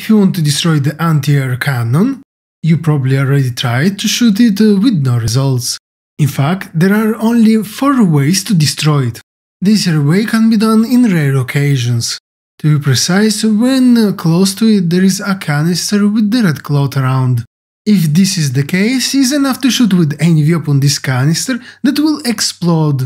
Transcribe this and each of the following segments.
If you want to destroy the anti-air cannon, you probably already tried to shoot it uh, with no results. In fact, there are only 4 ways to destroy it. This way can be done in rare occasions. To be precise, when uh, close to it there is a canister with the red cloth around. If this is the case, it's enough to shoot with any weapon this canister that will explode,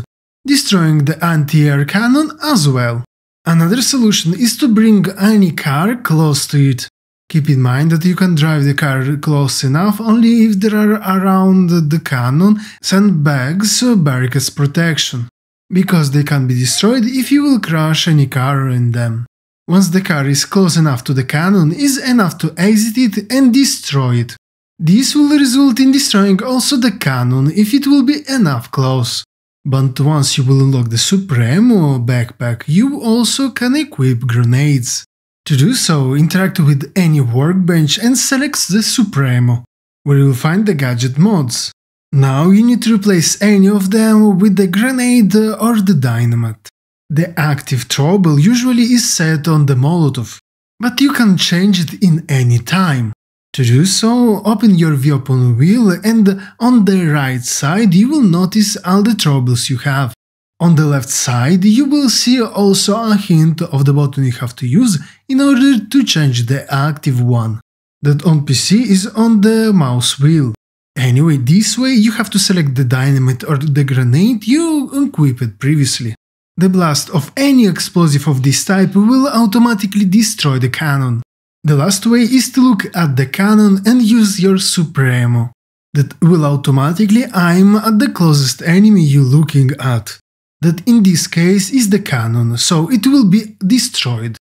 destroying the anti-air cannon as well. Another solution is to bring any car close to it. Keep in mind that you can drive the car close enough only if there are around the cannon sandbags bark barricades protection, because they can be destroyed if you will crash any car in them. Once the car is close enough to the cannon is enough to exit it and destroy it. This will result in destroying also the cannon if it will be enough close. But once you will unlock the Supremo backpack, you also can equip grenades. To do so, interact with any workbench and select the Supremo, where you'll find the gadget mods. Now you need to replace any of them with the grenade or the dynamite. The active trouble usually is set on the Molotov, but you can change it in any time. To do so, open your viewpon wheel and on the right side you will notice all the troubles you have. On the left side you will see also a hint of the button you have to use in order to change the active one. That on PC is on the mouse wheel. Anyway, this way you have to select the dynamite or the grenade you equipped previously. The blast of any explosive of this type will automatically destroy the cannon. The last way is to look at the cannon and use your Supremo. That will automatically aim at the closest enemy you're looking at. That in this case is the cannon, so it will be destroyed.